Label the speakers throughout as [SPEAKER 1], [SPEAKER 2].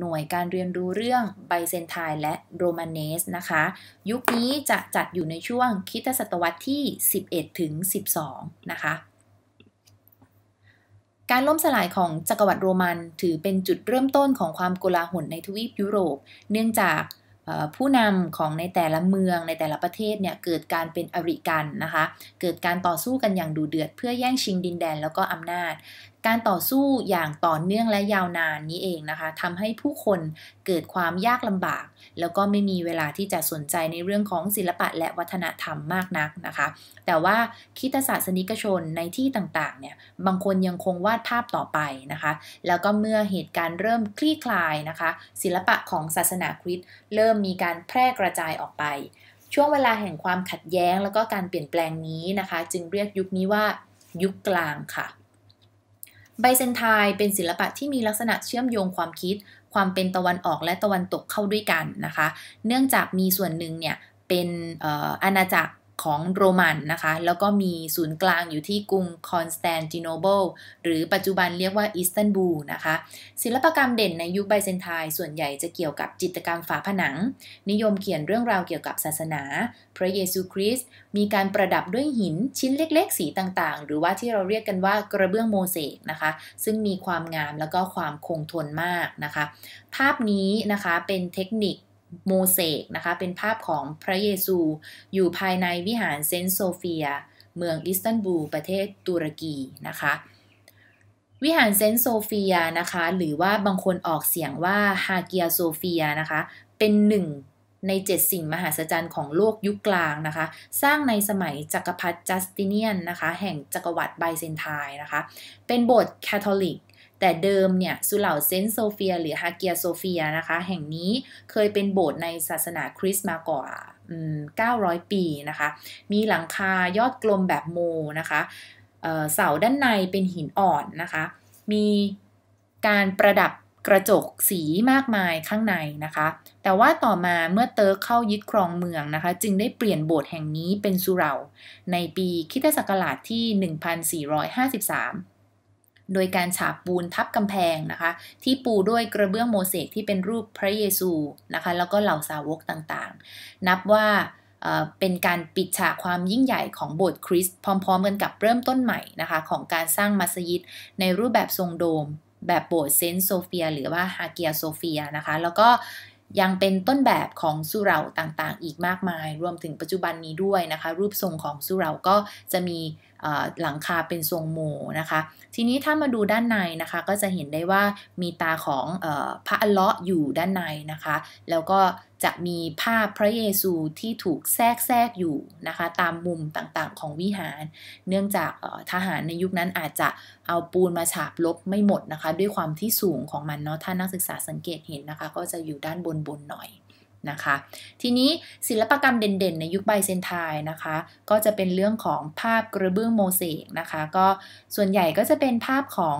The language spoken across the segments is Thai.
[SPEAKER 1] หน่วยการเรียนรู้เรื่องไบเซนไทน์และโรมาเนสนะคะยุคนี้จะจัดอยู่ในช่วงคิตศตวรรษที่ 11 ถึง 12 นะคะ การล่มสลายของจักรวรรดิโรมันถือเป็นจุดเริ่มต้นของความโกลาหลในทวีปยุโรป เนื่องจากผู้นำของในแต่ละเมืองในแต่ละประเทศเนี่ยเกิดการเป็นอริกันนะคะ เกิดการต่อสู้กันอย่างดุเดือดเพื่อแย่งชิงดินแดนแล้วก็อำนาจการต่อสู้อย่างต่อเนื่องและยาวนานนี้เองนะคะทำให้ผู้คนเกิดความยากลำบาก แล้วก็ไม่มีเวลาที่จะสนใจในเรื่องของศิลปะและวัฒนธรรมมากนักนะคะ แต่ว่าคิตศาสนิกชนในที่ต่างๆเนี่ยบางคนยังคงวาดภาพต่อไปนะคะ แล้วก็เมื่อเหตุการณ์เริ่มคลี่คลายนะคะ ศิลปะของศาสนาคริสต์เริ่มมีการแพร่กระจายออกไป ช่วงเวลาแห่งความขัดแย้งแล้วก็การเปลี่ยนแปลงนี้นะคะ จึงเรียกยุคนี้ว่ายุคกลางค่ะไบเซนไทายเป็นศิลปะที่มีลักษณะเชื่อมโยงความคิด ความเป็นตะวันออกและตะวันตกเข้าด้วยกันนะคะ เนื่องจากมีส่วนหนึ่งเนี่ยเป็นอาณาจักรของโรมันนะคะ แล้วก็มีศูนย์กลางอยู่ที่กรุงคอนสแตนติโนเบิลหรือปัจจุบันเรียกว่าอิสตันบูลนะคะศิลปกรรมเด่นในยุคไบเซนไทน์ส่วนใหญ่จะเกี่ยวกับจิตรกรรมฝาผนัง นิยมเขียนเรื่องราวเกี่ยวกับศาสนาพระเยซูคริสต์มีการประดับด้วยหินชิ้นเล็กๆสีต่างๆ หรือว่าที่เราเรียกกันว่ากระเบื้องโมเสกนะคะ ซึ่งมีความงามแล้วก็ความคงทนมากนะคะ ภาพนี้นะคะเป็นเทคนิคโมเสกนะคะ เป็นภาพของพระเยซูอยู่ภายในวิหารเซนต์โซเฟีย เมืองอิสตันบูลประเทศตุรกีนะคะ วิหารเซนต์โซเฟียนะคะ หรือว่าบางคนออกเสียงว่าฮาเกียโซเฟียนะคะ เป็นหนึ่งใน 7 สิ่งมหัศจรรย์ของโลกยุคกลางนะคะ สร้างในสมัยจักรพรรดิจัสติเนียนนะคะ แห่งจักรวรรดิไบเซนทายนะคะ เป็นโบสถ์คาทอลิกแต่เดิมเนี่ยสุเหร่าเซนต์โซเฟีย หรือฮาเกียโซเฟียนะคะแห่งนี้เคยเป็นโบสถ์ในศาสนาคริสต์มากว่า900 ปีนะคะมีหลังคายอดกลมแบบโมนะคะเสาด้านในเป็นหินอ่อนนะคะมีการประดับกระจกสีมากมายข้างในนะคะ แต่ว่าต่อมาเมื่อเติร์กเข้ายึดครองเมืองนะคะจึงได้เปลี่ยนโบสถ์แห่งนี้เป็นสุเหร่าในปีคิตศักราชที่ 1453โดยการฉาบปูนทับกำแพงนะคะ ที่ปูด้วยกระเบื้องโมเสกที่เป็นรูปพระเยซูนะคะแล้วก็เหล่าสาวกต่างๆ นับว่าเป็นการปิดฉากความยิ่งใหญ่ของโบสถ์คริสต์ พร้อม ๆ กันกับเริ่มต้นใหม่นะคะ ของการสร้างมัสยิดในรูปแบบทรงโดมแบบโบสถ์เซนต์โซเฟีย หรือว่าฮาเกียโซเฟียนะคะ แล้วก็ยังเป็นต้นแบบของสุเหร่าต่างๆ อีกมากมาย รวมถึงปัจจุบันนี้ด้วยนะคะ รูปทรงของสุเหร่าก็จะมีหลังคาเป็นทรงโมนะคะ ทีนี้ถ้ามาดูด้านในนะคะก็จะเห็นได้ว่ามีตาของพระอเลาะ์อยู่ด้านในนะคะ แล้วก็จะมีภาพพระเยซูที่ถูกแทรกแทรกอยู่นะคะตามมุมต่างๆของวิหาร เนื่องจากทหารในยุคนั้นอาจจะเอาปูนมาฉาบลบไม่หมดนะคะด้วยความที่สูงของมันเนาะถ้านักศึกษาสังเกตเห็นนะคะ ก็จะอยู่ด้านบนบนหน่อยนะคะทีนี้ศิลปกรรมเด่นๆ ในยุคไบเซนไทน์นะคะก็จะเป็นเรื่องของภาพกระเบื้องโมเสกนะคะก็ส่วนใหญ่ก็จะเป็นภาพของ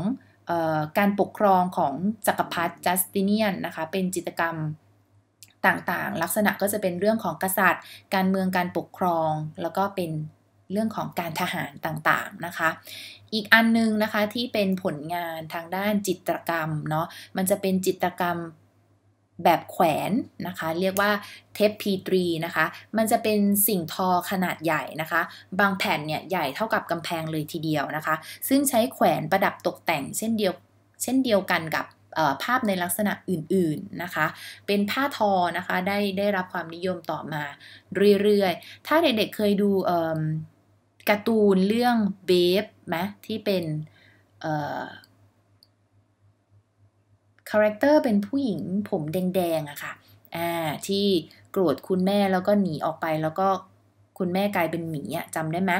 [SPEAKER 1] ออการปกครองของจักรพรรดิจัสติเนียนนะคะเป็นจิตรกรรมต่างๆ ลักษณะก็จะเป็นเรื่องของกษัตริย์ การเมืองการปกครอง แล้วก็เป็นเรื่องของการทหารต่างๆนะคะอีกอันนึงนะคะที่เป็นผลงานทางด้านจิตรกรรมเนาะมันจะเป็นจิตรกรรมแบบแขวนนะคะเรียกว่าเทป P3 นะคะ มันจะเป็นสิ่งทอขนาดใหญ่นะคะ บางแผ่นเนี่ย ใหญ่เท่ากับกำแพงเลยทีเดียวนะคะ ซึ่งใช้แขวนประดับตกแต่งเช่นเดียวเช่นเดียวกันกับภาพในลักษณะอื่นๆนะคะ เป็นผ้าทอนะคะ ได้ได้รับความนิยมต่อมาเรื่อยๆ ถ้าเด็กๆเคยดูการ์ตูนเรื่องเบฟไหมที่เป็นคาแรคเตอร์เป็นผู้หญิงผมแดงๆอะค่ะอ่าที่โกรธคุณแม่แล้วก็หนีออกไปแล้วก็คุณแม่กลายเป็นหมีอะจำได้ไหม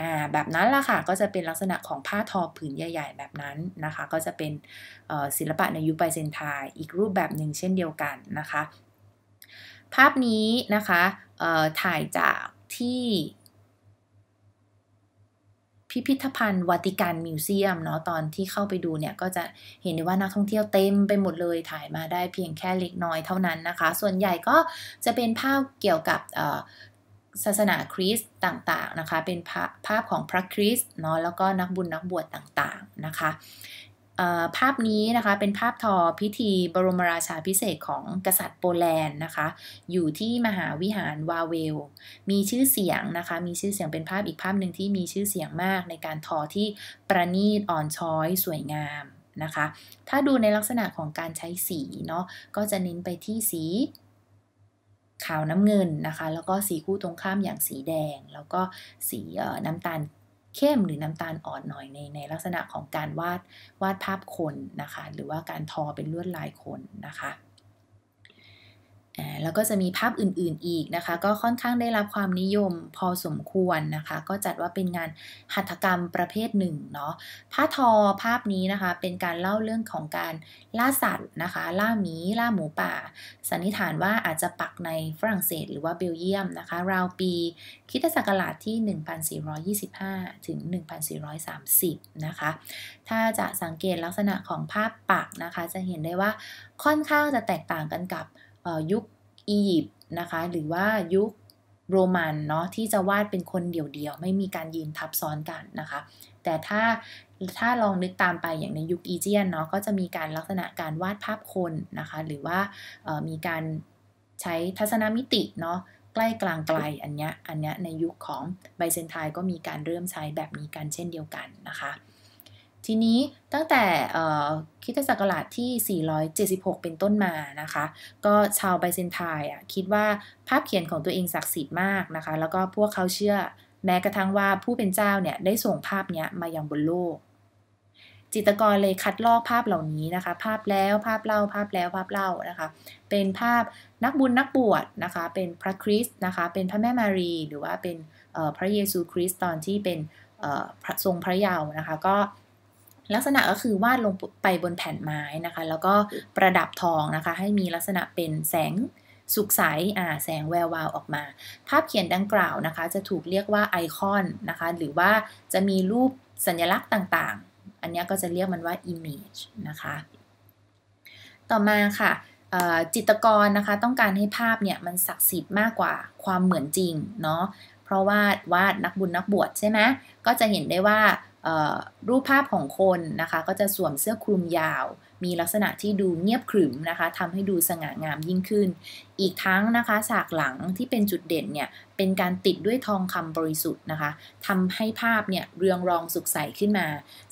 [SPEAKER 1] อ่าแบบนั้นล่ะค่ะก็จะเป็นลักษณะของผ้าทอผืนใหญ่ๆ แบบนั้นนะคะ ก็จะเป็นศิลปะในยุคไบเซนทายอีกรูปแบบหนึ่งเช่นเดียวกันนะคะ ภาพนี้นะคะถ่ายจากที่พิพิธภัณฑ์วัติกันมิวเซียมเนาะตอนที่เข้าไปดูเนี่ยก็จะเห็นได้ว่านักท่องเที่ยวเต็มไปหมดเลยถ่ายมาได้เพียงแค่เล็กน้อยเท่านั้นนะคะ ส่วนใหญ่ก็จะเป็นภาพเกี่ยวกับศาสนาคริสต์ต่างๆนะคะ เป็นภาพของพระคริสต์เนาะแล้วก็นักบุญนักบวชต่างๆนะคะภาพนี้นะคะเป็นภาพทอพิธีบรมราชาพิเศษของกษัตริย์โปแลนด์นะคะ อยู่ที่มหาวิหารวาเวลมีชื่อเสียงนะคะ มีชื่อเสียงเป็นภาพอีกภาพหนึ่งที่มีชื่อเสียงมากในการทอที่ประณีตอ่อนช้อยสวยงามนะคะ ถ้าดูในลักษณะของการใช้สีเนาะก็จะเน้นไปที่สีขาวน้ำเงินนะคะแล้วก็สีคู่ตรงข้ามอย่างสีแดง แล้วก็สีน้ำตาลเข้มหรือน้ำตาลอ่อนหน่อยในในลักษณะของการวาดวาดภาพคนนะคะ หรือว่าการทอเป็นลวดลายคนนะคะแล้วก็จะมีภาพอื่นๆอีกนะคะ ก็ค่อนข้างได้รับความนิยมพอสมควรนะคะ ก็จัดว่าเป็นงานหัตถกรรมประเภทหนึ่งเนาะผ้าทอภาพนี้นะคะ เป็นการเล่าเรื่องของการล่าสัตว์นะคะ ล่าหมีล่าหมูป่าสันนิษฐานว่าอาจจะปักในฝรั่งเศสหรือว่าเบลเยียมนะคะ ราวปีคิตศักราชที่ 1425 ถึง 1430 นะคะ ถ้าจะสังเกตลักษณะของภาพปักนะคะ จะเห็นได้ว่าค่อนข้างจะแตกต่างกันกับยุคอียิปต์นะคะ หรือว่ายุคโรมันเนาะที่จะวาดเป็นคนเดี่ยวๆ ไม่มีการยืนทับซ้อนกันนะคะ แต่ถ้าถ้าลองนึกตามไปอย่างในยุคอีเจียนเนาะก็จะมีการลักษณะการวาดภาพคนนะคะ หรือว่ามีการใช้ทัศนมิติเนาะใกล้กลางไกลอันเนี้ยอันเนี้ยในยุคของไบเซนไทยก็มีการเริ่มใช้แบบนี้กันเช่นเดียวกันนะคะทีนี้ตั้งแต่คิดศักราชที่ 476 เป็นต้นมานะคะ ก็ชาวไบเซนไทน์คิดว่าภาพเขียนของตัวเองศักดิ์สิทธิ์มากนะคะแล้วก็พวกเขาเชื่อแม้กระทั่งว่าผู้เป็นเจ้าเนี่ยได้ส่งภาพนี้มายังบนโลก จิตกรเลยคัดลอกภาพเหล่านี้นะคะภาพแล้วภาพเล่าภาพแล้วภาพเล่านะคะเป็นภาพนักบุญนักบวชนะคะเป็นพระคริสต์นะคะเป็นพระแม่มารี หรือว่าเป็นพระเยซูคริสต์ตอนที่เป็นทรงพระเยาว์นะคะก็ลักษณะก็คือวาดลงไปบนแผ่นไม้นะคะแล้วก็ประดับทองนะคะให้มีลักษณะเป็นแสงสุกใสอ่าแสงแวววาวออกมา ภาพเขียนดังกล่าวนะคะ จะถูกเรียกว่าไอคอนนะคะหรือว่าจะมีรูปสัญลักษณ์ต่าง ๆ อันนี้ก็จะเรียกมันว่า image นะคะ ต่อมาค่ะ จิตกรนะคะ ต้องการให้ภาพเนี่ย มันศักดิ์สิทธิ์มากกว่าความเหมือนจริงเนาะเพราะว่าวาดนักบุญนักบวชใช่ไหมก็จะเห็นได้ว่ารูปภาพของคนนะคะก็จะสวมเสื้อคลุมยาว มีลักษณะที่ดูเงียบขรึมนะคะทำให้ดูสง่างามยิ่งขึ้น อีกทั้งนะคะฉากหลังที่เป็นจุดเด่นเนี่ยเป็นการติดด้วยทองคำบริสุทธิ์นะคะทำให้ภาพเนี่ยเรืองรองสุขใสขึ้นมา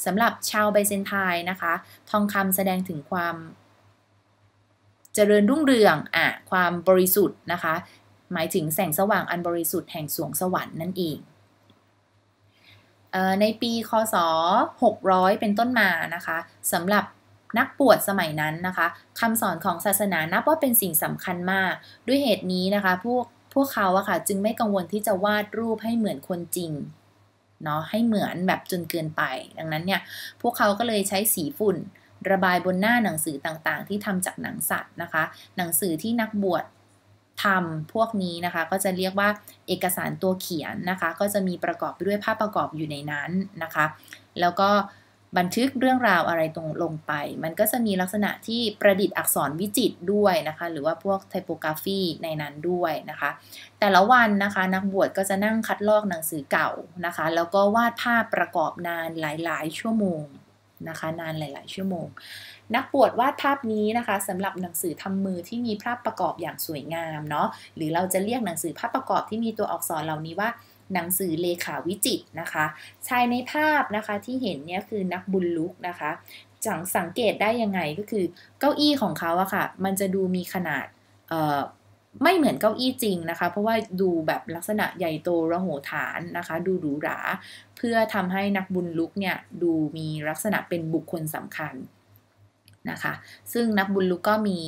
[SPEAKER 1] สำหรับชาวไบเซนไทน์นะคะ ทองคำแสดงถึงความ เจริญรุ่งเรืองอ่ะความบริสุทธิ์นะคะ หมายถึงแสงสว่างอันบริสุทธิ์แห่งสวงสวรรค์นั่นเองในปี คศ600 เป็นต้นมา นะคะสำหรับนักบวชสมัยนั้นนะคะคำสอนของศาสนานับว่าเป็นสิ่งสำคัญมาก ด้วยเหตุนี้นะคะ พวกพวกเขาอะค่ะ จึงไม่กังวลที่จะวาดรูปให้เหมือนคนจริง เนาะ ให้เหมือนแบบจนเกินไป ดังนั้นเนี่ย พวกเขาก็เลยใช้สีฝุ่น ระบายบนหน้าหนังสือต่างๆ ที่ทำจากหนังสัตว์นะคะ หนังสือที่นักบวชทำพวกนี้นะคะ ก็จะเรียกว่าเอกสารตัวเขียนนะคะก็จะมีประกอบไปด้วยภาพประกอบอยู่ในนั้นนะคะ แล้วก็บันทึกเรื่องราวอะไรตรงลงไป มันก็จะมีลักษณะที่ประดิษฐ์อักษรวิจิตด้วยนะคะหรือว่าพวกไทโปกราฟีในนั้นด้วยนะคะ แต่ละวันนะคะ นักบวชก็จะนั่งคัดลอกหนังสือเก่า นะคะ แล้วก็วาดภาพประกอบนานหลาย ๆ ชั่วโมงนะคะนานหลาย ๆ ชั่วโมงนักบวชวาดภาพนี้นะคะสำหรับหนังสือทำมือที่มีภาพประกอบอย่างสวยงามเนาะหรือเราจะเรียกหนังสือภาพประกอบที่มีตัวอักษรเหล่านี้ว่าหนังสือเลขาวิจิตนะคะชายในภาพนะคะที่เห็นเนี่ยคือนักบุญลุกนะคะ จังสังเกตได้ยังไงก็คือเก้าอี้ของเขาอะค่ะมันจะดูมีขนาดไม่เหมือนเก้าอี้จริงนะคะ เพราะว่าดูแบบลักษณะใหญ่โตระโหฐานนะคะ ดูหรูหราเพื่อทำให้นักบุญลุกเนี่ยดูมีลักษณะเป็นบุคคลสำคัญนะคะซึ่งนักบุญลุกก็มี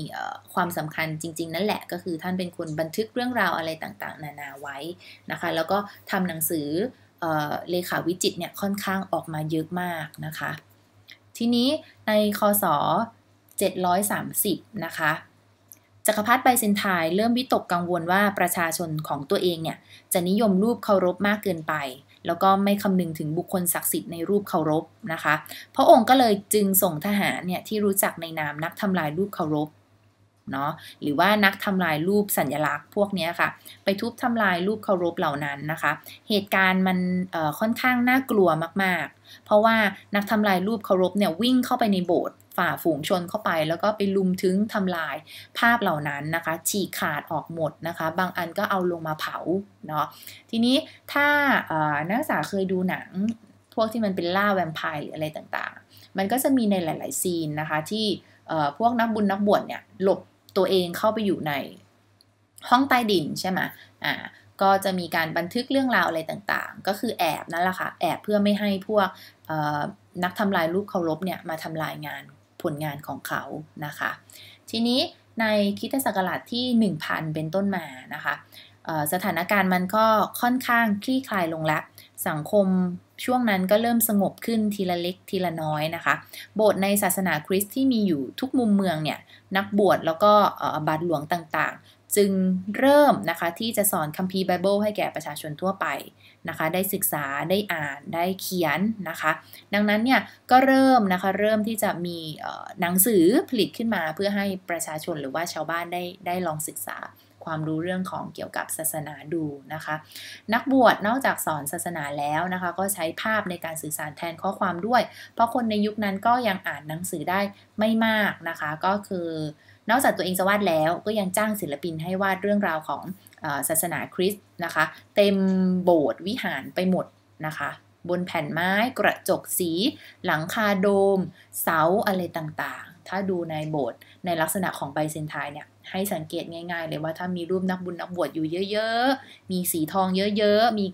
[SPEAKER 1] ความสำคัญจริง ๆ นั่นแหละก็คือท่านเป็นคนบันทึกเรื่องราวอะไรต่างๆ นานาไว้นะคะแล้วก็ทำหนังสือเลขาวิจิตเนี่ยค่อนข้างออกมาเยอะมากนะคะทีนี้ในคศ730 นะคะ จักรพรรดิไบเซนไทายเริ่มวิตกกังวลว่าประชาชนของตัวเองเนี่ยจะนิยมรูปเคารพมากเกินไปแล้วก็ไม่คำนึงถึงบุคคลศักดิ์สิทธิ์ในรูปเคารพนะคะพระองค์ก็เลยจึงส่งทหารเนี่ยที่รู้จักในนามนักทำลายรูปเคารพเนาะหรือว่านักทำลายรูปสัญลักษณ์พวกนี้ค่ะไปทุบทำลายรูปเคารพเหล่านั้นนะคะ เหตุการณ์มันค่อนข้างน่ากลัวมากๆ เพราะว่านักทำลายรูปเคารพเนี่ยวิ่งเข้าไปในโบสถ์ฝ่าฝูงชนเข้าไปแล้วก็ไปลุมถึงทำลายภาพเหล่านั้นนะคะ ฉีกขาดออกหมดนะคะ บางอันก็เอาลงมาเผาเนาะ ทีนี้ถ้านักศึกษาเคยดูหนังพวกที่มันเป็นล่าแวมไพร์หรืออะไรต่างๆ มันก็จะมีในหลายๆซีนนะคะ ที่พวกนักบุญนักบวชเนี่ยหลบตัวเองเข้าไปอยู่ในห้องใต้ดินใช่ไหมอ่า ก็จะมีการบันทึกเรื่องราวอะไรต่างๆ ก็คือแอบนั่นแหละค่ะ แอบเพื่อไม่ให้พวกนักทำลายรูปเคารพเนี่ยมาทำลายงานผลงานของเขานะคะ ทีนี้ในคิตศักราชที่ 1000 เป็นต้นมา นะคะ สถานการณ์มันก็ค่อนข้างคลี่คลายลงแล้ว สังคมช่วงนั้นก็เริ่มสงบขึ้นทีละเล็กทีละน้อยนะคะ โบสถ์ในศาสนาคริสต์ที่มีอยู่ทุกมุมเมืองเนี่ย นักบวชแล้วก็บาทหลวงต่างจึงเริ่มนะคะ ที่จะสอนคัมภีร์ไบเบิลให้แก่ประชาชนทั่วไปนะคะ ได้ศึกษาได้อ่านได้เขียนนะคะ ดังนั้นเนี่ย ก็เริ่มนะคะเริ่มที่จะมีหนังสือผลิตขึ้นมา เพื่อให้ประชาชนหรือว่าชาวบ้านได้ได้ลองศึกษาความรู้เรื่องของเกี่ยวกับศาสนาดูนะคะ นักบวชนอกจากสอนศาสนาแล้วนะคะ ก็ใช้ภาพในการสื่อสารแทนข้อความด้วย เพราะคนในยุคนั้นก็ยังอ่านหนังสือได้ไม่มากนะคะ ก็คือนอกจากตัวเองจะวาดแล้ว ก็ยังจ้างศิลปินให้วาดเรื่องราวของศาสนาคริสต์นะคะเต็มโบสถ์วิหารไปหมดนะคะบนแผ่นไม้กระจกสี หลังคาโดม เสาอะไรต่างๆ ถ้าดูในโบสถ์ในลักษณะของไบเซนไทายเนี่ยให้สังเกตง่ายๆเลยว่าถ้ามีรูปนักบุญนักบวชอยู่เยอะๆ มีสีทองเยอะๆ มี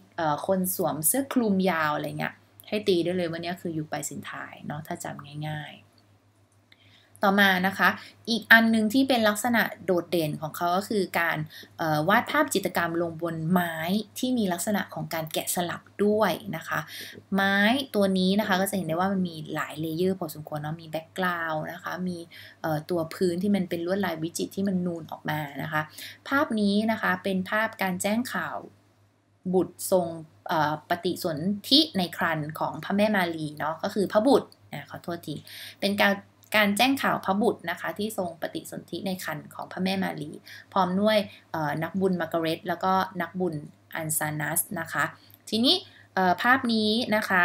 [SPEAKER 1] คนสวมเสื้อคลุมยาวอะไรเงี้ยให้ตีได้เลยว่านี่คืออยู่ไบเซนไทายเนาะถ้าจำง่าย ๆต่อมานะคะ อีกอันนึงที่เป็นลักษณะโดดเด่นของเขาก็คือการวาดภาพจิตรกรรมลงบนไม้ที่มีลักษณะของการแกะสลักด้วยนะคะไม้ตัวนี้นะคะก็จะเห็นได้ว่ามันมีหลายเลเยอร์พอสมควรเนาะมีแบ็กกราวน์นะคะมีตัวพื้นที่มันเป็นลวดลายวิจิตรที่มันนูนออกมานะคะภาพนี้นะคะเป็นภาพการแจ้งข่าวบุตรทรงปฏิสนธิในครันของพระแม่มารีเนาะก็คือพระบุตรขอโทษทีเป็นการการแจ้งข่าวพระบุตรนะคะ ที่ทรงปฏิสนธิในคันของพระแม่มารีพร้อมด้วยนักบุญมาการเรตแล้วก็นักบุญอันซานัสนะคะ ทีนี้ภาพนี้นะคะ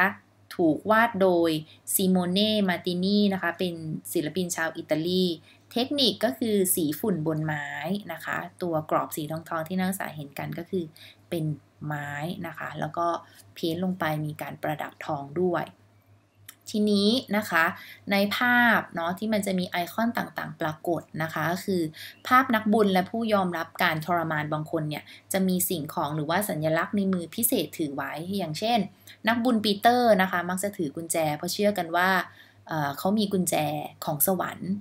[SPEAKER 1] ถูกวาดโดยซิโมเน่มาตินีนะคะ เป็นศิลปินชาวอิตาลี เทคนิคก็คือสีฝุ่นบนไม้นะคะ ตัวกรอบสีทองทองที่นักศึกษาเห็นกันก็คือเป็นไม้นะคะ แล้วก็เพ้นลงไปมีการประดับทองด้วยทีนี้นะคะในภาพเนาะที่มันจะมีไอคอนต่าง ๆ ปรากฏนะคะ คือภาพนักบุญและผู้ยอมรับการทรมานบางคนเนี่ย จะมีสิ่งของหรือว่าสัญญลักษณ์ในมือพิเศษถือไว้ อย่างเช่น นักบุญปีเตอร์นะคะ มักจะถือกุญแจเพราะเชื่อกันว่าเขามีกุญแจของสวรรค์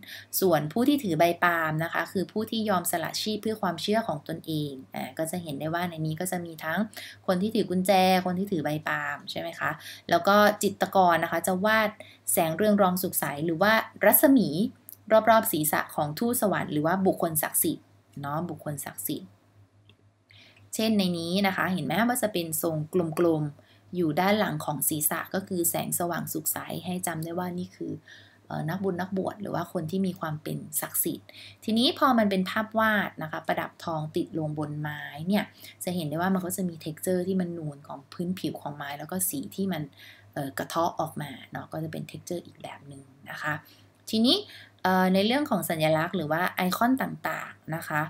[SPEAKER 1] ส่วนผู้ที่ถือใบปาล์มนะคะ คือผู้ที่ยอมสละชีพเพื่อความเชื่อของตนเองอ่าก็จะเห็นได้ว่าในนี้ก็จะมีทั้งคนที่ถือกุญแจ คนที่ถือใบปาล์มใช่ไหมคะ แล้วก็จิตกรนะคะจะวาดแสงเรืองรองสุขใสหรือว่ารัศมีรอบๆศีรษะของทูตสวรรค์หรือว่าบุคคลศักดิ์สิทธิ์เนาะบุคคลศักดิ์สิทธิ์ เช่นในนี้นะคะเห็นไหมว่าจะเป็นทรงกลมๆอยู่ด้านหลังของศีรษะก็คือแสงสว่างสุขใสให้จำได้ว่านี่คือนักบุญนักบวชหรือว่าคนที่มีความเป็นศักดิ์สิทธิ์ ทีนี้พอมันเป็นภาพวาดนะคะ ประดับทองติดลงบนไม้เนี่ย จะเห็นได้ว่ามันก็จะมีเท็กเจอร์ที่มันนูนของพื้นผิวของไม้ แล้วก็สีที่มันกระเทาะออกมาเนาะก็จะเป็นเท็กเจอร์อีกแบบหนึ่งนะคะ ทีนี้ในเรื่องของสัญลักษณ์ หรือว่าไอคอนต่างนะคะ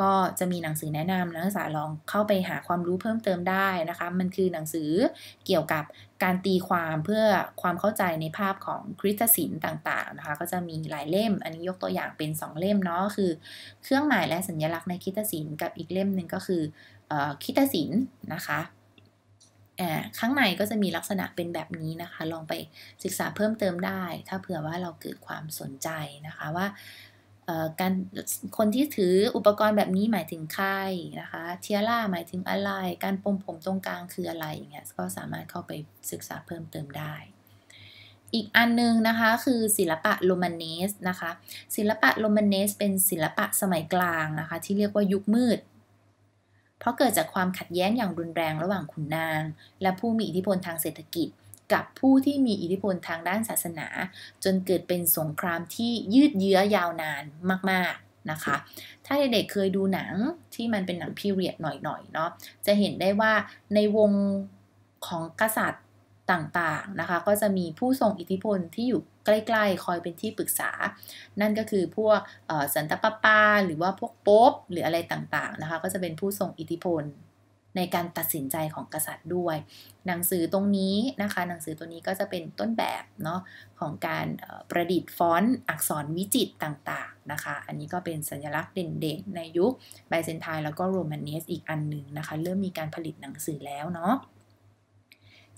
[SPEAKER 1] ก็จะมีหนังสือแนะนำนักศึกษาลองเข้าไปหาความรู้เพิ่มเติมได้นะคะมันคือหนังสือเกี่ยวกับการตีความเพื่อความเข้าใจในภาพของคริสตศิลป์ต่างๆนะคะก็จะมีหลายเล่ม อันนี้ยกตัวอย่างเป็น 2 เล่มเนาะคือ เครื่องหมายและสัญลักษณ์ในคริสตศิลป์กับอีกเล่มหนึ่งก็คือคริสตศิลป์นะคะข้างในก็จะมีลักษณะเป็นแบบนี้นะคะลองไปศึกษาเพิ่มเติมได้ ถ้าเผื่อว่าเราเกิดความสนใจนะคะว่าการคนที่ถืออุปกรณ์แบบนี้หมายถึงใครนะคะเทียร่า หมายถึงอะไรการปมผมตรงกลางคืออะไรอย่างเงี้ยก็สามารถเข้าไปศึกษาเพิ่มเติมได้ อีกอันนึงนะคะคือศิลปะโรมาเนสนะคะศิลปะโรมาเนส เป็นศิลปะสมัยกลางนะคะที่เรียกว่ายุคมืด เพราะเกิดจากความขัดแย้งอย่างรุนแรงระหว่างขุนนาง และผู้มีอิทธิพลทางเศรษฐกิจกับผู้ที่มีอิทธิพลทางด้านศาสนา จนเกิดเป็นสงครามที่ยืดเยื้อยาวนานมากๆนะคะ ถ้าเด็กๆเคยดูหนังที่มันเป็นหนังพีเรียดหน่อยๆเนาะ จะเห็นได้ว่าในวงของกษัตริย์ต่างๆนะคะก็จะมีผู้ทรงอิทธิพลที่อยู่ใกล้ๆคอยเป็นที่ปรึกษา นั่นก็คือพวกสันตปาปาหรือว่าพวกโป๊บหรืออะไรต่างๆนะคะก็จะเป็นผู้ทรงอิทธิพลในการตัดสินใจของกษัตริย์ด้วย หนังสือตรงนี้นะคะหนังสือตัวนี้ก็จะเป็นต้นแบบเนาะของการประดิษฐ์ฟอนต์อักษรวิจิตต่างๆนะคะอันนี้ก็เป็นสัญลักษณ์เด่นๆ ในยุคไบเซนไทน์แล้วก็โรมนเนสอีกอันหนึ่งนะคะเริ่มมีการผลิตหนังสือแล้วเนาะ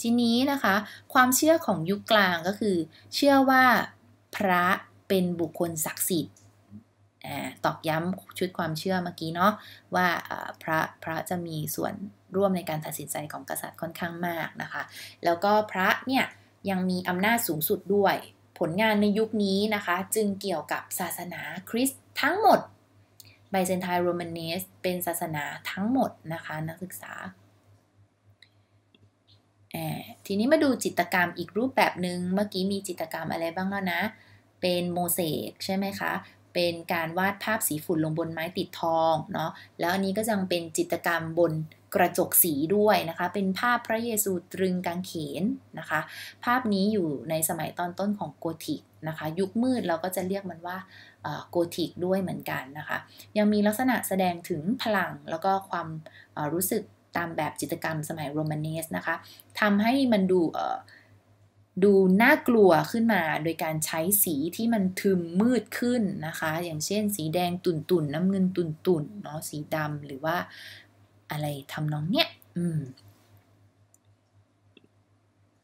[SPEAKER 1] ทีนี้นะคะความเชื่อของยุคกลางก็คือเชื่อว่าพระเป็นบุคคลศักดิ์สิทธิ์ตอกย้ำชุดความเชื่อเมื่อกี้เนาะว่าพระ พระจะมีส่วนร่วมในการตัดสินใจของกษัตริย์ค่อนข้างมากนะคะ แล้วก็พระเนี่ยยังมีอำนาจสูงสุดด้วย ผลงานในยุคนี้นะคะ จึงเกี่ยวกับศาสนาคริสต์ทั้งหมดไบเซนไทโรมานเนสเป็นศาสนาทั้งหมดนะคะ นักศึกษา ทีนี้มาดูจิตกรรมอีกรูปแบบหนึง่งเมื่อกี้มีจิตกรรมอะไรบ้างแล้วนะเป็นโมเสกใช่ไหมคะเป็นการวาดภาพสีฝุ่นลงบนไม้ติดทองเนาะแล้วอันนี้ก็ยังเป็นจิตรกรรมบนกระจกสีด้วยนะคะ เป็นภาพพระเยซูตรึงกางเขนนะคะภาพนี้อยู่ในสมัยตอนต้นของโกธิกนะคะยุคมืดเราก็จะเรียกมันว่าโกธิกด้วยเหมือนกันนะคะ ยังมีลักษณะแสดงถึงพลังแล้วก็ความรู้สึกตามแบบจิตรกรรมสมัยโรมาเนสนะคะทำให้มันดูดูน่ากลัวขึ้นมาโดยการใช้สีที่มันทึมมืดขึ้นนะคะ อย่างเช่นสีแดงตุ่นๆนน้ำเงินตุ่นๆเนาะสีดำหรือว่าอะไรทำนองเนี้ยอืม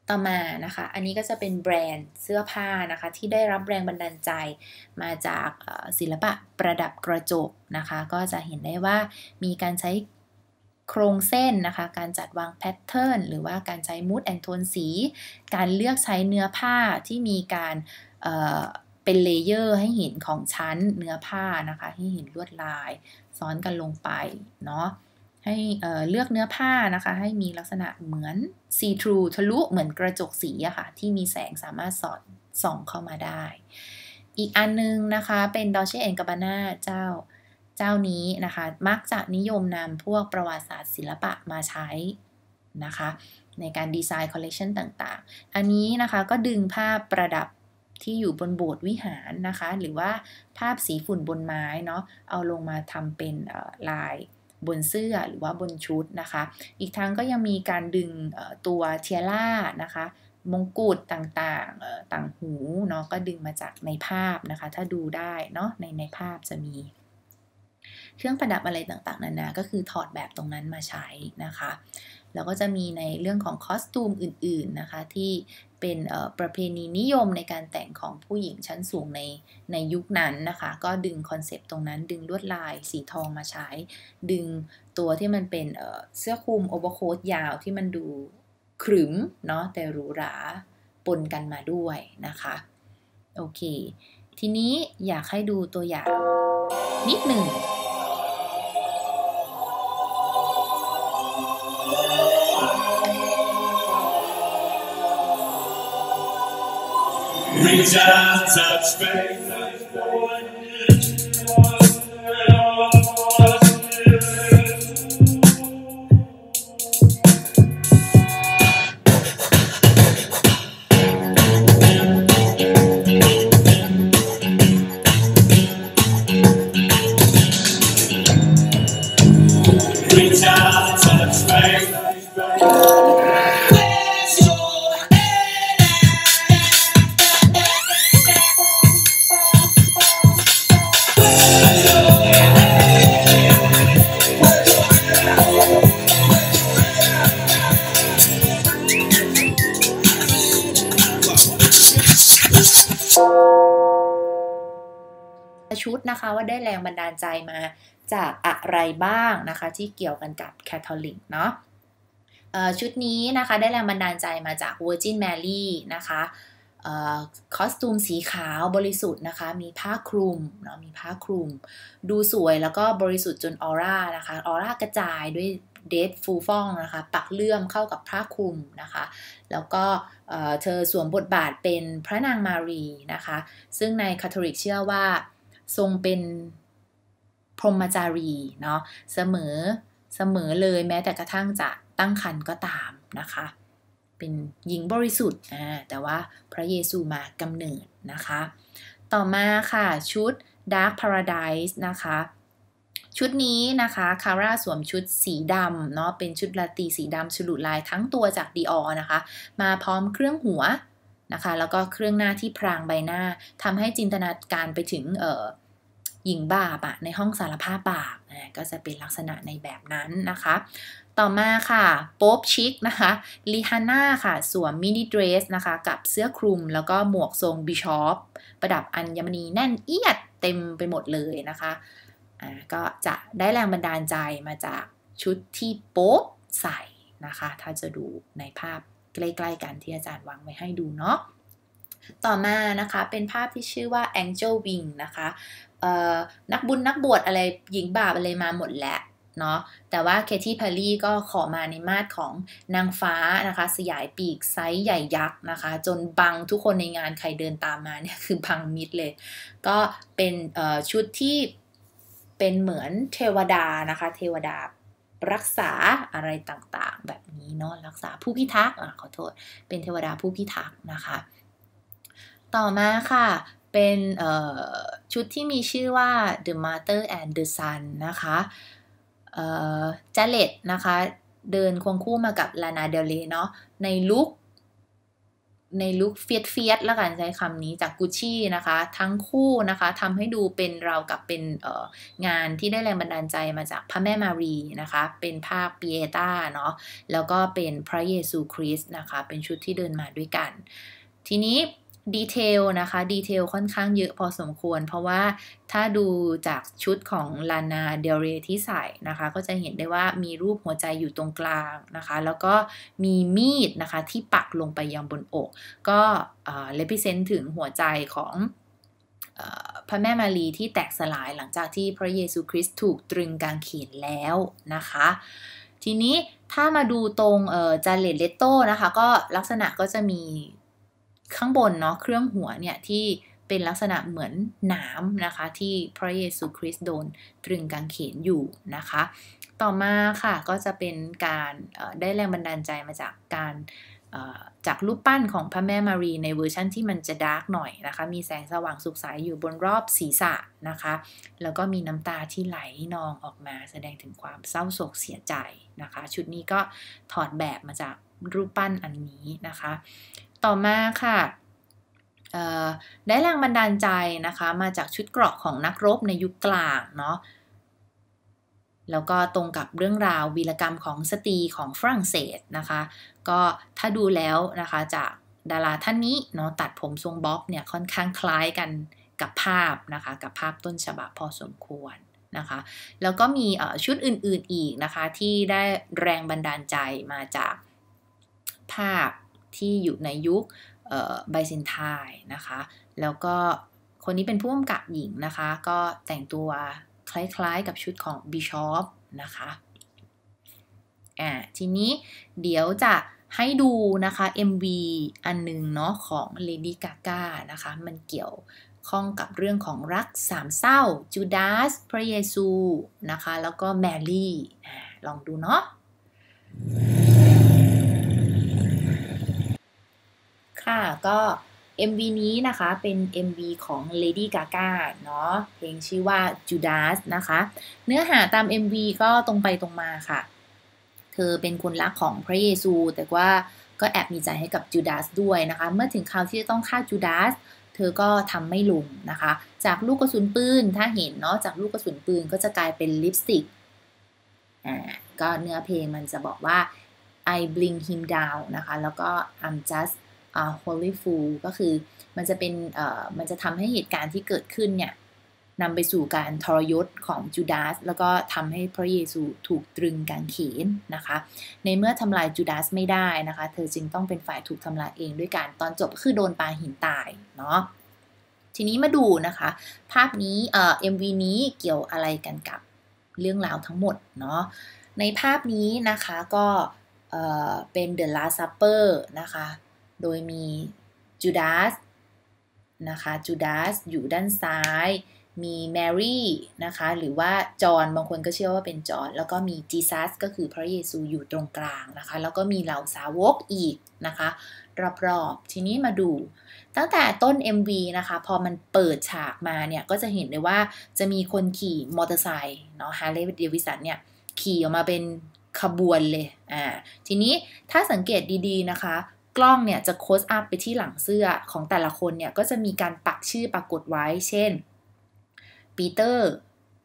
[SPEAKER 1] ต่อมานะคะ อันนี้ก็จะเป็นแบรนด์เสื้อผ้านะคะ ที่ได้รับแรงบันดาลใจมาจากศิลปะประดับกระจกนะคะ ก็จะเห็นได้ว่ามีการใช้โครงเส้นนะคะ การจัดวางแพทเทิร์นหรือว่าการใช้มูดแอนโทนสี การเลือกใช้เนื้อผ้าที่มีการเเป็นเลเยอร์ให้เห็นของชั้นเนื้อผ้านะคะให้เห็นลวดลาย ซ้อนกันลงไปเนาะให้เลือกเนื้อผ้านะคะ ให้มีลักษณะเหมือนซีทรูทะลุเหมือนกระจกสีอะคะ่ะที่มีแสงสามารถสอดส่องเข้ามาได้ อีกอันนึงนะคะเป็นดอเชนกับบาน่าเจ้าเจ้านี้นะคะ มักจะนิยมนำพวกประวัติศาสตร์ศิลปะมาใช้นะคะ ในการดีไซน์คอลเลกชันต่าง ๆ อันนี้นะคะ ก็ดึงภาพประดับที่อยู่บนโบสถ์วิหารนะคะ หรือว่าภาพสีฝุ่นบนไม้เนาะเอาลงมาทำเป็นลายบนเสื้อหรือว่าบนชุดนะคะ อีกทั้งก็ยังมีการดึงตัวเทียร่านะคะ มงกุฎต่างๆต่างหูเนาะก็ดึงมาจากในภาพนะคะ ถ้าดูได้เนาะในในภาพจะมีเครื่องประดับอะไรต่างๆ นานา ก็คือถอดแบบตรงนั้นมาใช้นะคะ แล้วก็จะมีในเรื่องของคอสตูมอื่นๆ นะคะ ที่เป็นประเพณีนิยมในการแต่งของผู้หญิงชั้นสูงในในยุคนั้นนะคะ ก็ดึงคอนเซปต์ตรงนั้น ดึงลวดลายสีทองมาใช้ ดึงตัวที่มันเป็นเสื้อคลุมโอเวอร์โค้ทยาวที่มันดูขรึมเนาะแต่หรูหรา ปนกันมาด้วยนะคะ โอเค ทีนี้อยากให้ดูตัวอย่างนิดหนึ่งรีจ out, touch base. ใจมาจากอะไรบ้างนะคะ ที่เกี่ยวกันกับแคทอลิกเนาะชุดนี้นะคะ ได้แรงบันดาลใจมาจาก Virgin Mary นะคะคอสตูมสีขาวบริสุทธิ์นะคะ มีผ้าคลุมเนาะมีผ้าคลุมดูสวยแล้วก็บริสุทธิ์จนออร่านะคะออร่ากระจายด้วย เดทฟูฟ่องนะคะปักเลื่อมเข้ากับผ้าคลุมนะคะ แล้วก็เธอสวมบทบาทเป็นพระนางมารีนะคะ ซึ่งในคาทอลิกเชื่อว่าทรงเป็นพรหมจารีเนาะเสมอเสมอเลยแม้แต่กระทั่งจะตั้งครรภ์ก็ตามนะคะ เป็นหญิงบริสุทธิ์อ่าแต่ว่าพระเยซูมากำเนิดนะคะ ต่อมาค่ะชุด Dark Paradise นะคะ ชุดนี้นะคะคาร่าสวมชุดสีดำเนาะเป็นชุดลาตีสีดำฉลุลายทั้งตัวจากดีออนะคะ มาพร้อมเครื่องหัว นะคะ แล้วก็เครื่องหน้าที่พรางใบหน้าทำให้จินตนาการไปถึงเอ่อหญิงบาปอะในห้องสารภาพบาปนะก็จะเป็นลักษณะในแบบนั้นนะคะ ต่อมาค่ะโป๊บชิกนะคะลีฮาน่าค่ะ สวมมินิเดรสนะคะ กับเสื้อคลุมแล้วก็หมวกทรงบิชอปประดับอัญมณีแน่นเอียดเต็มไปหมดเลยนะคะอ่าก็จะได้แรงบันดาลใจมาจากชุดที่โป๊บใส่นะคะ ถ้าจะดูในภาพใกล้ๆกันที่อาจารย์วางไว้ให้ดูเนาะต่อมานะคะเป็นภาพที่ชื่อว่า Angel Wing นะคะนักบุญนักบวชอะไรหญิงบาป อะไรมาหมดแล้วเนาะ แต่ว่าเคที่พารีก็ขอมาในมาตรของนางฟ้านะคะสยายปีกไซส์ใหญ่ยักษ์นะคะ จนบังทุกคนในงานใครเดินตามมาเนี่ยคือบังมิดเลย ก็เป็นชุดที่เป็นเหมือนเทวดานะคะ เทวดารักษาอะไรต่างๆ แบบนี้เนาะรักษาผู้พิทักษ์ขอโทษเป็นเทวดาผู้พิทักษ์นะคะต่อมาค่ะ เป็นชุดที่มีชื่อว่า The Mother and the Son นะคะเจเลตนะคะ เดินควงคู่มากับลานาเดลเลเนาะในลุกในลุคเฟียดเฟียดละกันใช้คำนี้จากกุชชี่นะคะ ทั้งคู่นะคะทำให้ดูเป็นเรากับเป็นงานที่ได้แรงบันดาลใจมาจากพระแม่มารีนะคะ เป็นภาพเปียตาเนาะแล้วก็เป็นพระเยซูคริสต์นะคะ เป็นชุดที่เดินมาด้วยกัน ทีนี้ดีเทลนะคะ ดีเทลค่อนข้างเยอะพอสมควร เพราะว่าถ้าดูจากชุดของลานาเดลเรที่ใส่นะคะ ก็จะเห็นได้ว่ามีรูปหัวใจอยู่ตรงกลางนะคะ แล้วก็มีมีดนะคะ ที่ปักลงไปยังบนอก ก็เลพิเซนถึงหัวใจของพระแม่มารีที่แตกสลายหลังจากที่พระเยซูคริสต์ถูกตรึงกางเขนแล้วนะคะ ทีนี้ถ้ามาดูตรงจาเลตเลตโตนะคะ ก็ลักษณะก็จะมีข้างบนเนาะเครื่องหัวเนี่ย ที่เป็นลักษณะเหมือนหนามนะคะที่พระเยซูคริสต์โดน ตรึงกางเขนอยู่นะคะ ต่อมาค่ะก็จะเป็นการได้แรงบันดาลใจมาจากการจากรูปปั้นของพระแม่มารีในเวอร์ชั่นที่มันจะดาร์กหน่อยนะคะ มีแสงสว่างสุกใสยอยู่บนรอบศีรษะนะคะ แล้วก็มีน้ำตาที่ไหลนองออกมาแสดงถึงความเศร้าโศกเสียใจนะคะ ชุดนี้ก็ถอดแบบมาจากรูปปั้นอันนี้นะคะต่อมาค่ะได้แรงบันดาลใจนะคะมาจากชุดเกราะของนักรบในยุคกลางเนาะแล้วก็ตรงกับเรื่องราววีรกรรมของสตรีของฝรั่งเศสนะคะก็ถ้าดูแล้วนะคะจากดาราท่านนี้เนาะตัดผมทรงบ๊อบเนี่ยค่อนข้างคล้ายกันกับภาพนะคะกับภาพต้นฉบับพอสมควรนะคะแล้วก็มีชุดอื่นๆอีกนะคะที่ได้แรงบันดาลใจมาจากภาพที่อยู่ในยุคไบเซนทายนะคะ แล้วก็คนนี้เป็นผู้กำกับหญิงนะคะ ก็แต่งตัวคล้าย ๆกับชุดของบิชอปนะคะอ่าทีนี้เดี๋ยวจะให้ดูนะคะ MV อันหนึ่งเนาะของ Lady Gaga นะคะ มันเกี่ยวข้องกับเรื่องของรักสามเศร้าจูดาสพระเยซูนะคะ แล้วก็แมรี่ลองดูเนาะก็ MV นี้นะคะ เป็น MV ของ Lady Gaga เนาะเพลงชื่อว่า Judas นะคะ เนื้อหาตาม MV ก็ตรงไปตรงมาค่ะ เธอเป็นคนรักของพระเยซู แต่ว่าก็แอบมีใจให้กับจูดาสด้วยนะคะ เมื่อถึงคราวที่จะต้องฆ่าจูดาสเธอก็ทำไม่ลงนะคะ จากลูกกระสุนปืนถ้าเห็นเนาะจากลูกกระสุนปืนก็จะกลายเป็นลิปสติกอ่าก็เนื้อเพลงมันจะบอกว่า I bring him down นะคะแล้วก็ I'm just holy fool ก็คือมันจะเป็นมันจะทำให้เหตุการณ์ที่เกิดขึ้นเนี่ยนำไปสู่การทรยศของจูดาสแล้วก็ทำให้พระเยซูถูกตรึงกางเขนนะคะ ในเมื่อทำลายจูดาสไม่ได้นะคะ เธอจึงต้องเป็นฝ่ายถูกทำลายเองด้วยการตอนจบคือโดนปาหินตาย เนาะทีนี้มาดูนะคะ ภาพนี้เอ่อ MV นี้เกี่ยวอะไรกันกับเรื่องราวทั้งหมดเนาะในภาพนี้นะคะก็เอ่อเป็น The Last Supper นะคะโดยมีจูดาสนะคะจูดาสอยู่ด้านซ้าย มีแมรี่นะคะ หรือว่าจอห์นบางคนก็เชื่อว่าเป็นจอห์นแล้วก็มีจีซัสก็คือพระเยซูอยู่ตรงกลางนะคะ แล้วก็มีเหล่าสาวกอีกนะคะ รอบๆทีนี้มาดูตั้งแต่ต้น MV นะคะ พอมันเปิดฉากมาเนี่ย ก็จะเห็นเลยว่าจะมีคนขี่มอเตอร์ไซค์เนาะฮาร์เลย์เดวิสันเนี่ย ขี่ออกมาเป็นขบวนเลย อ่าทีนี้ถ้าสังเกตดีๆ นะคะกล้องเนี่ยจะโคสอัพไปที่หลังเสื้อของแต่ละคนเนี่ยก็จะมีการปักชื่อปรากฏไว้เช่นปีเตอร์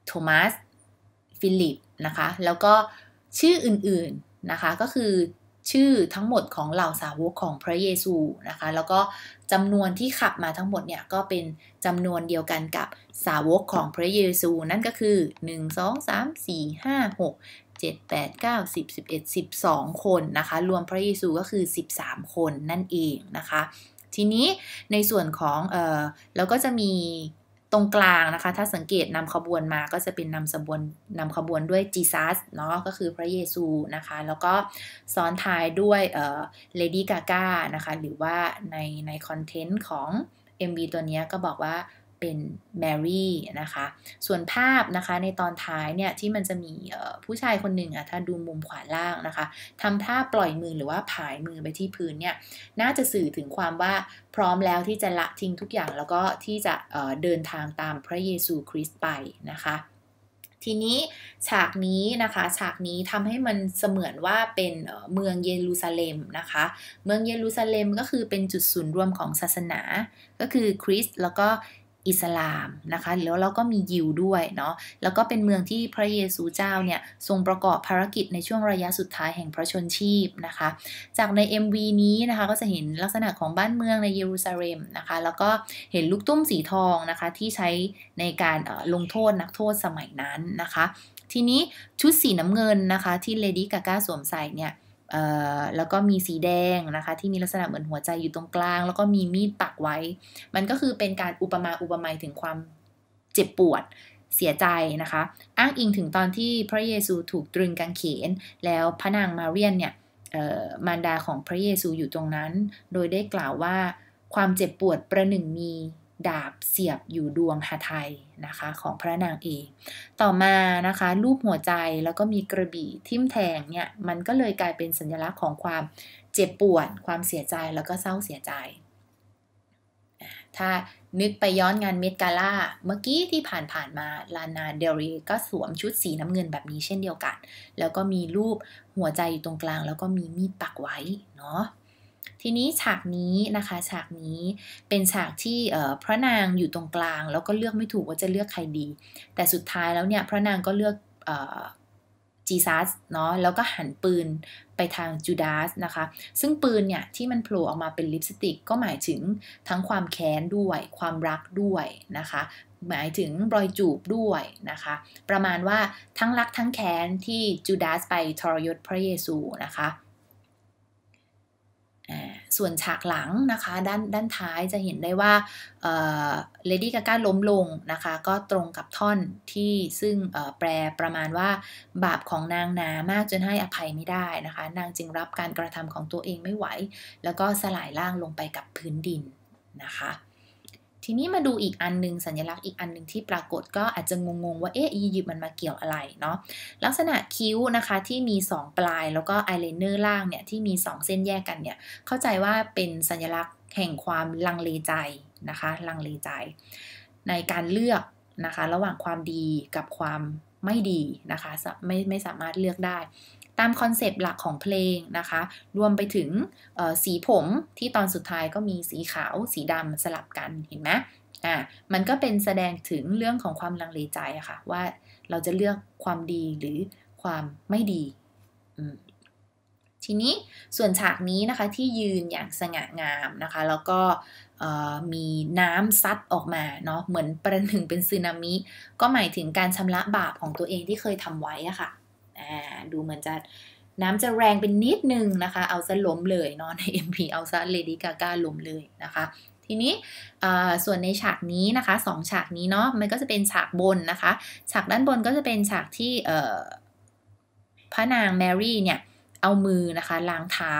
[SPEAKER 1] โทมัสฟิลิปนะคะ แล้วก็ชื่ออื่นๆนะคะก็คือชื่อทั้งหมดของเหล่าสาวกของพระเยซูนะคะ แล้วก็จำนวนที่ขับมาทั้งหมดเนี่ยก็เป็นจำนวนเดียวกันกับสาวกของพระเยซู นั่นก็คือ 1 2 3 4 5 6 7 8 9 10 11 12 คนนะคะ รวมพระเยซูก็คือ 13 คนนั่นเองนะคะ ทีนี้ในส่วนของเออแล้วก็จะมีตรงกลางนะคะ ถ้าสังเกตนำขบวนมาก็จะเป็นนำขบวนนำขบวนด้วย จีซัสเนาะก็คือพระเยซูนะคะ แล้วก็ซ้อนท้ายด้วยเเลดี้กาก้านะคะ หรือว่าในในคอนเทนต์ของ MV ตัวนี้ก็บอกว่าเป็นแมรี่นะคะ ส่วนภาพนะคะในตอนท้ายเนี่ยที่มันจะมีผู้ชายคนหนึ่งอะถ้าดูมุมขวาล่างนะคะทำท่าปล่อยมือหรือว่าผายมือไปที่พื้นเนี่ยน่าจะสื่อถึงความว่าพร้อมแล้วที่จะละทิ้งทุกอย่างแล้วก็ที่จะเดินทางตามพระเยซูคริสต์ไปนะคะ ทีนี้ฉากนี้นะคะ ฉากนี้ทำให้มันเสมือนว่าเป็นเมืองเยรูซาเล็มนะคะเมืองเยรูซาเล็มก็คือเป็นจุดศูนย์รวมของศาสนาก็คือคริสต์แล้วก็อิสลามนะคะแล้วเราก็มียิวด้วยเนาะแล้วก็เป็นเมืองที่พระเยซูเจ้าเนี่ยทรงประกอบภารกิจในช่วงระยะสุดท้ายแห่งพระชนชีพนะคะ จากใน MV นี้นะคะก็จะเห็นลักษณะของบ้านเมืองในเยรูซาเล็มนะคะแล้วก็เห็นลูกตุ้มสีทองนะคะที่ใช้ในการลงโทษนักโทษสมัยนั้นนะคะ ทีนี้ชุดสีน้ำเงินนะคะที่เลดี้กาก้าสวมใส่เนี่ยแล้วก็มีสีแดงนะคะที่มีลักษณะเหมือนหัวใจอยู่ตรงกลาง แล้วก็มีมีดปักไว้ มันก็คือเป็นการอุปมาอุปไมยถึงความเจ็บปวดเสียใจนะคะ อ้างอิงถึงตอนที่พระเยซูถูกตรึงกางเขน แล้วพระนางมาเรียนเนี่ยมารดาของพระเยซูอยู่ตรงนั้น โดยได้กล่าวว่าความเจ็บปวดประหนึ่งมีดาบเสียบอยู่ดวงหาไทยนะคะ ของพระนางเอกต่อมานะคะรูปหัวใจแล้วก็มีกระบี่ทิ่มแทงเนี่ย มันก็เลยกลายเป็นสัญลักษณ์ของความเจ็บปวดความเสียใจแล้วก็เศร้าเสียใจถ้านึกไปย้อนงานเมดกาล่าเมื่อกี้ที่ผ่านผ่านมาลานาเดลรีก็สวมชุดสีน้ำเงินแบบนี้เช่นเดียวกัน แล้วก็มีรูปหัวใจอยู่ตรงกลาง แล้วก็มีมีดปักไว้เนาะทีนี้ฉากนี้นะคะฉากนี้เป็นฉากที่พระนางอยู่ตรงกลางแล้วก็เลือกไม่ถูกว่าจะเลือกใครดี แต่สุดท้ายแล้วเนี่ยพระนางก็เลือกจีซัสเนาะแล้วก็หันปืนไปทางจูดาสนะคะซึ่งปืนเนี่ยที่มันโผล่ออกมาเป็นลิปสติก ก็หมายถึงทั้งความแค้นด้วยความรักด้วยนะคะ หมายถึงรอยจูบด้วยนะคะ ประมาณว่าทั้งรักทั้งแค้นที่จูดาสไปทรยศพระเยซูนะคะส่วนฉากหลังนะคะด้านด้านท้ายจะเห็นได้ว่าเลดี้กาก้าล้มลงนะคะก็ตรงกับท่อนที่ซึ่งแปลประมาณว่าบาปของนางนามากจนให้อภัยไม่ได้นะคะ นางจึงรับการกระทำของตัวเองไม่ไหวแล้วก็สลายร่างลงไปกับพื้นดินนะคะทีนี้มาดูอีกอันนึงสัญลักษณ์อีกอันนึงที่ปรากฏก็อาจจะงงงว่า เอ๊ะอียิปต์มันมาเกี่ยวอะไรเนาะลักษณะคิ้วนะคะที่มี 2 ปลายแล้วก็อายไลเนอร์ล่างเนี่ยที่มี 2 เส้นแยกกันเนี่ยเข้าใจว่าเป็นสัญลักษณ์แห่งความลังเลใจนะคะลังเลใจ ในการเลือกนะคะระหว่างความดีกับความไม่ดีนะคะไม่ไม่สามารถเลือกได้ตามคอนเซปต์หลักของเพลงนะคะ รวมไปถึงสีผมที่ตอนสุดท้ายก็มีสีขาวสีดำสลับกันเห็นไหมอ่า มันก็เป็นแสดงถึงเรื่องของความลังเลใจะคะ่ะ ว่าเราจะเลือกความดีหรือความไม่ดี ทีนี้ส่วนฉากนี้นะคะที่ยืนอย่างสง่างามนะคะ แล้วก็มีน้ำซัดออกมาเนาะ เหมือนประหนึ่งเป็นสึนามิ ก็หมายถึงการชำระบาปของตัวเองที่เคยทำไว้อะคะ่ะ่าดูเหมือนจะน้ำจะแรงเป็นนิดนึงนะคะ เอาซะล้มเลยนอนใน m p เอาซะเลดี้กาก้าล้มเลยนะคะ ทีนี้ส่วนในฉากนี้นะคะสองฉากนี้เนาะ มันก็จะเป็นฉากบนนะคะ ฉากด้านบนก็จะเป็นฉากที่พระนางแมรี่เนี่ย เอามือนะคะล้างเท้า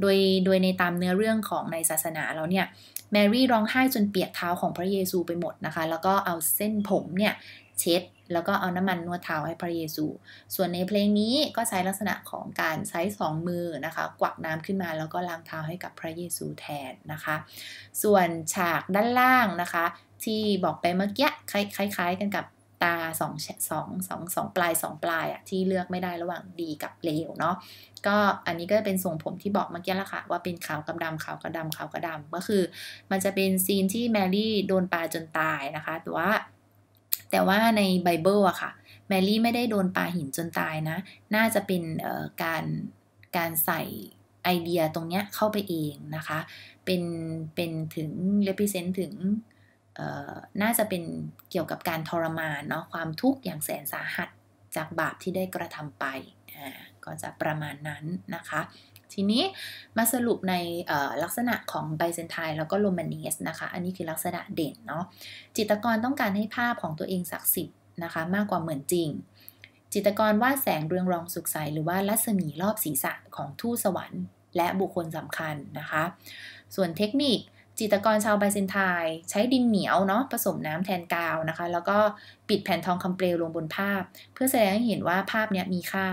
[SPEAKER 1] โดยโดยในตามเนื้อเรื่องของในศาสนาแล้วเนี่ย แมรี่ร้องไห้จนเปียกเท้าของพระเยซูไปหมดนะคะ แล้วก็เอาเส้นผมเนี่ยเช็ดแล้วก็เอาน้ำมัน นวดเท้าให้พระเยซู ส่วนในเพลงนี้ก็ใช้ลักษณะของการใช้สองมือนะคะ กวักน้ำขึ้นมาแล้วก็ล้างเท้าให้กับพระเยซูแทนนะคะ ส่วนฉากด้านล่างนะคะ ที่บอกไปเมื่อกี้คล้ายๆกันกับตาสองสองสองสองปลายสองปลายอะที่เลือกไม่ได้ระหว่างดีกับเลวเนาะ ก็อันนี้ก็เป็นทรงผมที่บอกเมื่อกี้ละค่ะว่าเป็นขาวกับดำขาวกับดำขาวกับดำก็คือ มันจะเป็นซีนที่แมรี่โดนปลาจนตายนะคะแต่ว่าแต่ว่าในไบเบิลอะค่ะแมรี่ไม่ได้โดนปาหินจนตายนะน่าจะเป็นการการใส่ไอเดียตรงเนี้ยเข้าไปเองนะคะ เป็นเป็นถึงเลพิเซนต์ถึงน่าจะเป็นเกี่ยวกับการทรมานเนาะความทุกข์อย่างแสนสาหัสจากบาปที่ได้กระทำไปก็จะประมาณนั้นนะคะทีนี้มาสรุปในลักษณะของไบเซนไทนแล้วก็โรมาเนสนะคะ อันนี้คือลักษณะเด่นเนาะ จิตรกรต้องการให้ภาพของตัวเองศักดิ์สิทธิ์นะคะ มากกว่าเหมือนจริง จิตรกรวาดแสงเรืองรองสุขใสหรือว่ารัศมีรอบศีรษะของทูตสวรรค์และบุคคลสำคัญนะคะ ส่วนเทคนิค จิตรกรชาวไบเซนไทนใช้ดินเหนียวเนาะผสมน้ำแทนกาวนะคะแล้วก็ปิดแผ่นทองคำเปลวลงบนภาพ เพื่อแสดงให้เห็นว่าภาพนี้มีค่า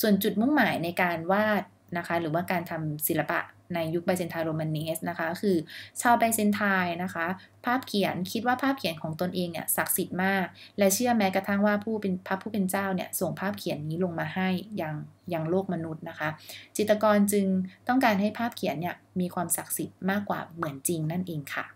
[SPEAKER 1] ส่วนจุดมุ่งหมายในการวาดนะคะหรือว่าการทำศิลปะในยุคไบเซนาทโรมันเนสนะคะคือชาวไบเซนทายนะคะ ภาพเขียนคิดว่าภาพเขียนของตนเองเนี่ยศักดิ์สิทธิ์มาก และเชื่อแม้กระทั่งว่าผู้เป็นพระผู้เป็นเจ้าเนี่ยส่งภาพเขียนนี้ลงมาให้อย่างอย่างโลกมนุษย์นะคะ จิตรกรจึงต้องการให้ภาพเขียนเนี่ยมีความศักดิ์สิทธิ์มากกว่าเหมือนจริงนั่นเองค่ะ